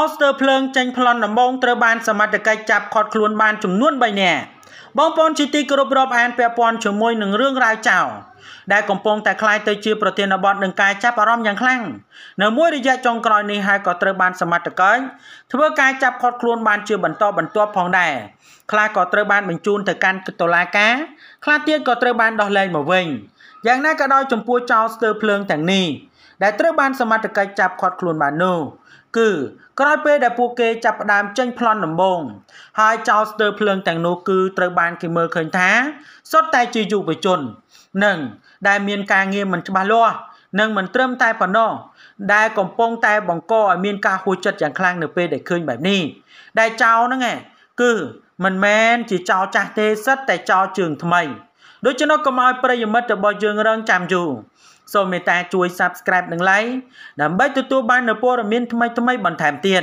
អោស្ទើភ្លើងចាញ់ប្លន់ដំបងត្រូវបានសមត្ថកិច្ចចាប់ឃាត់ខ្លួនបានចំនួន3នាក់បងប្អូនជាទីគោរពរាប់អានពាក់ព័ន្ធជាមួយនឹងរឿងរ៉ាវចោលដែលកំពុងតែคล้ายទៅជាប្រធានបទនឹងការចាប់អារម្មណ៍យ៉ាងខ្លាំងនៅមួយរយៈចុងក្រោយនេះហើយក៏ត្រូវបានសមត្ថកិច្ចធ្វើការចាប់ឃាត់ខ្លួនបានជាបន្តបន្ទាប់ផងដែរខ្លះក៏ត្រូវបានបញ្ជូនទៅកាន់តុលាការខ្លះទៀតក៏ត្រូវបានដោះលែងមកវិញយ៉ាងណាក៏ដោយចំពោះចោលស្ទើរភ្លើងទាំងនេះដែលត្រូវបានសមត្ថកិច្ចចាប់ឃាត់ខ្លួនបាននោះគឺក្រោយពេលដែលពួកគេចាប់ផ្ដើមចេញប្លន់ដំបងហើយចោលស្ទើរភ្លើងទាំងនោះគឺត្រូវបានគេមើលឃើញថា សុទ្ធតែជាយុវជននិងដែលមានការងារមិនច្បាស់លាស់និងមិនត្រឹមតែប៉ុណ្ណោះដែលកំពុងតែបង្កឲ្យមានការហួចចិត្តយ៉ាងខ្លាំងនៅពេលដែលឃើញបែបនេះដែលចោលហ្នឹងគឺមិនមែនជាចោលចាស់ទេសិតតែចោលជើងថ្មីដូច្នោះកុំឲ្យប្រិយមិត្តរបស់យើងរងចាំយូរសូមមេត្តាជួយ Subscribe និង Like ដើម្បីទទួលបាននូវព័ត៌មានថ្មីៗបន្ថែមទៀត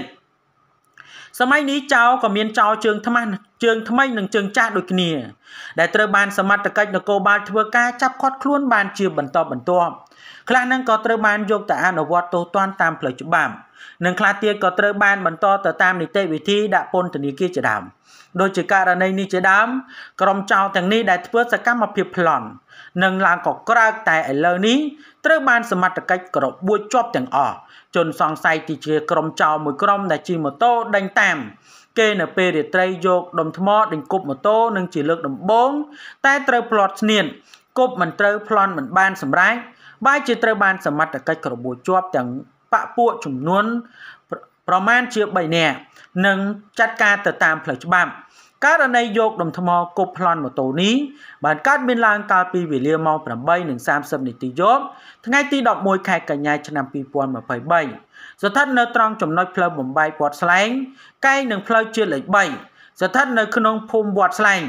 សម័យនេះចៅក៏មានចៅជើងថ្មាស់ជើងថ្មីនិងជើងចាស់ដូចគ្នា ដែលត្រូវបានសមត្ថកិច្ចនគរបាលធ្វើការចាប់ឃាត់ខ្លួនបានជាបន្តបន្ទាប់ខ្លះនឹងក៏ត្រូវបានយកទៅអនុវត្តទោសទណ្ឌតាមផ្លូវច្បាប់និងខ្លះទៀតក៏ត្រូវបានបន្តទៅតាមនីតិវិធីដាក់ពន្ធនាគារជាដើមដូចជាករណីនេះជាដើមក្រុមចោរទាំងនេះដែលធ្វើសកម្មភាពប្លន់និងឡើងក៏ក្រើកតែឥឡូវនេះត្រូវបាន សមត្ថកិច្ចក្របួចជាប់ទាំងអស់ជនសង្ស័យទីជាក្រុមចោរមួយក្រុម ដែលជិះម៉ូតូដេញតាមគេនៅពេលរាត្រីយកដុំថ្មដេញគប់ម៉ូតូនិងជាលើកដំបូងតែត្រូវផ្លត់ស្នៀនគប់មិនត្រូវប្លន់មិនបានសម្រេចបែរជាត្រូវបានសមត្ថកិច្ចក្របួនជាប់ទាំងបពពួកចំនួនប្រមាណជា3នាក់និងចាត់ការទៅតាមផ្លូវច្បាប់ករណីយកដុំថ្មគប់ប្លន់ម៉ូតូនេះបានកើតមានឡើង កាលពីវេលាម៉ោង8:30នាទីយប់ថ្ងៃទី11ខែកញ្ញាឆ្នាំ2023ស្ថិតនៅត្រង់ចំណុចផ្លូវបំបាយពាត់ស្លែងកែងនឹងផ្លូវជាតិលេខ3ស្ថិតនៅក្នុងភូមិវត្តស្លែង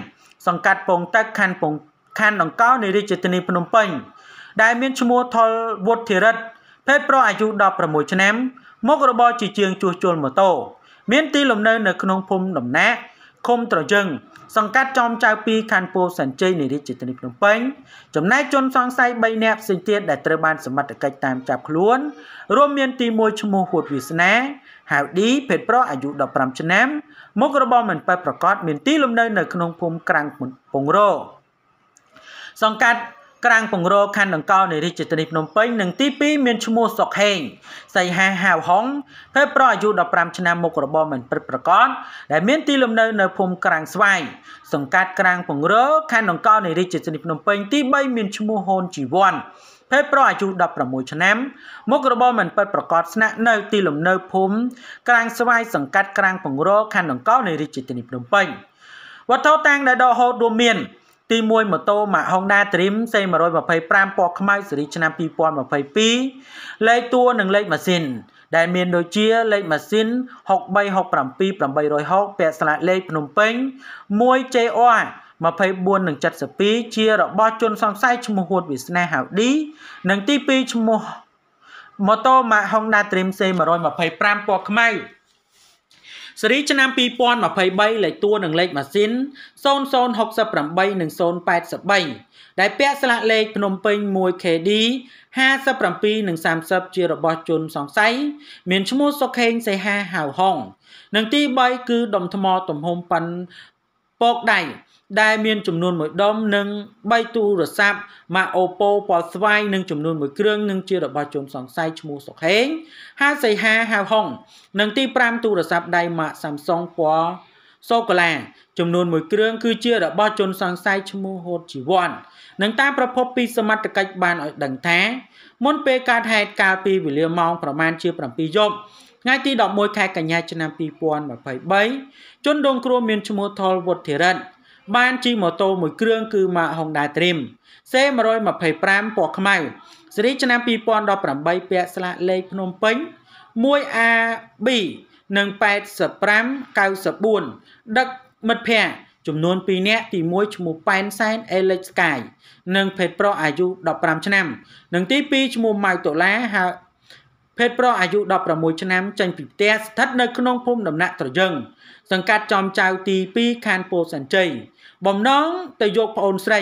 សង្កាត់ពងទឹកខណ្ឌពងខណ្ឌដង្កោនៃរាជធានីភ្នំពេញដែលមានឈ្មោះថលវុទ្ធិរិទ្ធភេទប្រុសអាយុ16ឆ្នាំមុខរបរជាជាងជួសជុលម៉ូតូ មានទីលំនៅនៅក្នុងភូមិដំណាក់ឃុំត្រយឹងសង្កាត់ចោមចៅ2ខណ្ឌពោធិ៍សែនជ័យនៃរាជធានីភ្នំពេញចំណែកជនសង្ស័យ3នាក់ផ្សេងទៀតដែលត្រូវបានសមត្ថកិច្ចតាមចាប់ខ្លួនរួមមានទី1ឈ្មោះហួតវាសនាហៅឌីភេទប្រុសអាយុ15ឆ្នាំមុខរបរមិនប៉ិតប្រកាសមានទីលំនៅនៅក្នុងភូមិក្រាំងពងរោសង្កាត់ក្រាំងពងរោខណ្ឌដង្កោនៃរាជធានីភ្នំពេញនិងទី2មានឈ្មោះសុកហេងសីហាហាវហុងភេទប្រុសអាយុ15ឆ្នាំមុខរបរមិនពិតប្រាកដដែលមានទីលំនៅនៅភូមិក្រាំងស្វាយសង្កាត់ក្រាំងពងរោខណ្ឌដង្កោនៃរាជធានីភ្នំពេញ ទី3មានឈ្មោះហូនជីវ័នភេទប្រុសអាយុ16ឆ្នាំមុខរបរមិនពិតប្រាកដស្នាក់នៅទីលំនៅភូមិក្រាំងស្វាយសង្កាត់ក្រាំងពងរោខណ្ឌដង្កោនៃរាជធានីភ្នំពេញវត្ថុតាង ដែលដកហូតរួមមានទី1ម៉ូតូ Honda Dream C125 ពណ៌ខ្មៅស៊េរីឆ្នាំ2022លេខតួនិងលេខម៉ាស៊ីនដែល មានដូចជាលេខម៉ាស៊ីន6367860ពាក់ស្លាកលេខភ្នំពេញ 1JR 24.72ជារបស់ជនសង្ស័យឈ្មោះហួតវាសនាហៅឌីនិងទី2ឈ្មោះម៉ូតូ Honda Dream C125 ពណ៌ខ្មៅស៊េរីឆ្នាំ2023លេខតួនិងលេខម៉ាស៊ីន0068និង083ដែលពាក់ស្លាកលេខភ្នំពេញ 1KD 57និង30ជារបស់ជនសង្ស័យមានឈ្មោះសុខេងសេហាហៅហុងនិងទី3គឺដុំថ្មទំហំប៉ាន់ពកដៃដែលមានចំនួន1ដុំនិង3ទូរស័ព្ទ Mac Oppo ពណ៌ស្វាយនិងចំនួន1គ្រឿងនឹងជារបស់ជនសង្ស័យឈ្មោះសុខេងហៅសីហាហៅហុងនិងទី5ទូរស័ព្ទដៃ Mac Samsung ពណ៌សូកូឡាចំនួន1គ្រឿងគឺជារបស់ជនសង្ស័យឈ្មោះហូតជីវ័ននិងតាមប្រភពពីសមត្ថកិច្ចបានឲ្យដឹងថាមុនពេលកើតហេតុកាលពីវេលាម៉ោងប្រមាណជា7យប់ថ្ងៃទី11ខែកញ្ញាឆ្នាំ2023ជនរងគ្រោះមានឈ្មោះថលវុឌ្ឍិរិទ្ធបានជិះម៉ូតូមួយគ្រឿង គឺម៉ាក Honda Dream C125 ពណ៌ខ្មៅសេរីឆ្នាំ2018ពាក់ស្លាកលេខភ្នំពេញ 1AB និង8594ដឹកមិត្តភ័ក្តិចំនួន2នាក់ទី1ឈ្មោះប៉ែនសែន Alex Sky និងភេទប្រុសអាយុ15ឆ្នាំនិងទី2ឈ្មោះម៉ៅដុល្លារភេទប្រុសអាយុ16ឆ្នាំចេញពីផ្ទះស្ថិតនៅក្នុងភូមិដំណាក់ត្រយឹងសង្កាត់ចំចៅទី2ខានពោធិ៍សែនជ័យបំណងទៅយកប្អូនស្រី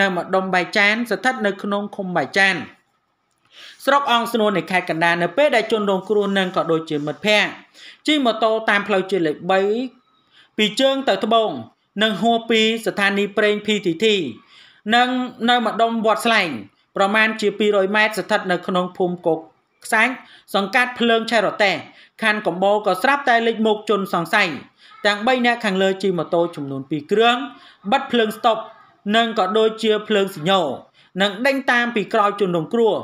នៅម្ដុំបៃចានស្ថិតនៅក្នុងឃុំបៃចានស្រុកអង្គស្នួននៃខេត្តកណ្ដាលនៅពេលដែលជនរងគ្រោះនឹងក៏ដូចជាមិត្តភ័ក្តិជិះម៉ូតូតាមផ្លូវជាតិលេខ3ពីជើងទៅត្បូងនិងហួរពីស្ថានីយ៍ប្រេង PTT និងនៅម្ដុំវត្តស្លែងប្រមាណជា200ម៉ែត្រស្ថិតនៅក្នុងភូមិកុកខ្សាច់សង្កាត់ភ្លើងឆេរតេខណ្ឌកម្បោក៏ស្រាប់តែលេចមុខជនសង្ស័យទាំង3នាក់ខាងលើជិះម៉ូតូចំនួន2គ្រឿងបិទភ្លើងស្តុបនិងក៏ដូចជាភ្លើងសញ្ញោនិងដេញតាមពីក្រោយជនរងគ្រោះ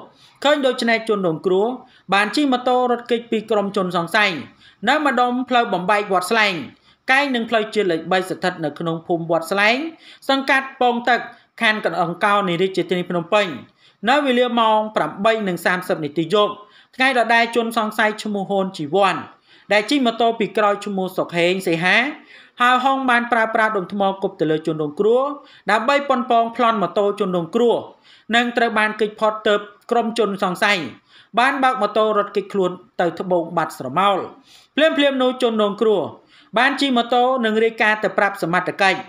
ឃើញដូច្នេះជនរងគ្រោះបានជិះម៉ូតូរត់គេចពីក្រុមជនសង្ស័យនៅម្ដុំផ្លូវបំបែកវត្តស្លែងកែងនឹងផ្លូវជាតិលេខ3ស្ថិតនៅក្នុងភូមិវត្តស្លែង សង្កាត់ពងទឹកខណ្ឌកណ្ដុងកោនៃរាជធានីភ្នំពេញ នៅវេលាម៉ោង8:30នាទីយប់ថ្ងៃដដែលជនសង្ស័យឈ្មោះហ៊ុនជីវ័នដែលជិះម៉ូតូពីក្រោយឈ្មោះសុកហេងសេហាហើយហុងបានប្រើប្រាស់ដុំថ្មគប់ទៅលើជនរងគ្រោះដើម្បីប៉ុនប៉ងប្លន់ម៉ូតូជនរងគ្រោះនិងត្រូវបានគេចផុតទៅក្រុមជនសង្ស័យបានបើកម៉ូតូរត់គេចខ្លួន ទៅត្បូងបាត់ស្រមោលភ្លាមភ្លាមនោះជនរងគ្រោះបានជិះម៉ូតូនិងរាយការណ៍ទៅប្រាប់សមត្ថកិច្ច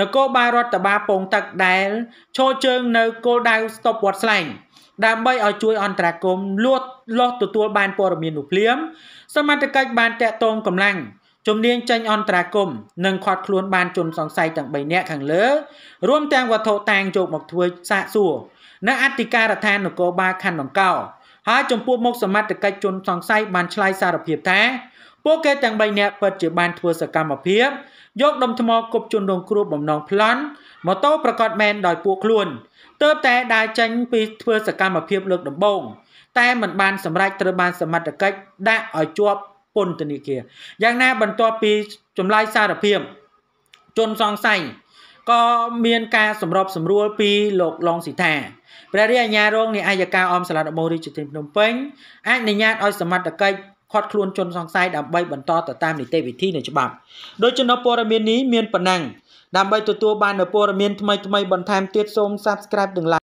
នគរបាលរដ្ឋបាលពងទឹកដែលឈរជើង នៅគោលដៅស្តុបវត្តស្លែងដើម្បីឲ្យជួយអន្តរាគមលួតលោះទទួលបានព័ត៌មាននោះភ្លាមសមត្ថកិច្ចបានតាក់ទងកម្លាំងជំនាញចេញអន្តរាគមនិងខាត់ខ្លួនបានជនសង្ស័យទាំង3នាក់ខាងលើរួមទាំងវត្ថុតាងជោគមកធ្វើសាកសួរនៅអធិការដ្ឋាននគរបាលខណ្ឌដង្កោហើយចំពោះមុខសមត្ថកិច្ចជនសង្ស័យបានឆ្លើយសារភាពថាពួកគេទាំង3នាក់ពិតជាបានធ្វើសកម្មភាព យកដុំថ្មគប់ជនរងគ្រោះបំណងប្លន់ម៉ូតូប្រកាសមែនដោយពួកខ្លួនទើបតែដើរចេញពីធ្វើសកម្មភាព លើកដំបូងតែមិនបាន សម្រេចត្រូវបានសមត្ថកិច្ចដាក់ឲ្យជាប់ពន្ធនាគារយ៉ាងណាបន្ទាប់ពីចម្លើយសារភាពជនសង្ស័យក៏មានការសម្របសម្រួលពីលោកឡុងស៊ីថាព្រះរាជអាជ្ញារងនៃអัยការអមសាលាដំបងរាជធានីភ្នំពេញអនុញ្ញាតឲ្យសមត្ថកិច្ចខាត់ខ្លួនជនសង្ស័យដើម្បីបន្តទៅតាមនីតិវិធីនៃច្បាប់ដោយចំណុចព័ត៌មាននេះមានប៉ុណ្ណឹងដើម្បីទទួលបាននូវព័ត៌មានថ្មីៗបន្ថែមទៀតសូម Subscribe និង Like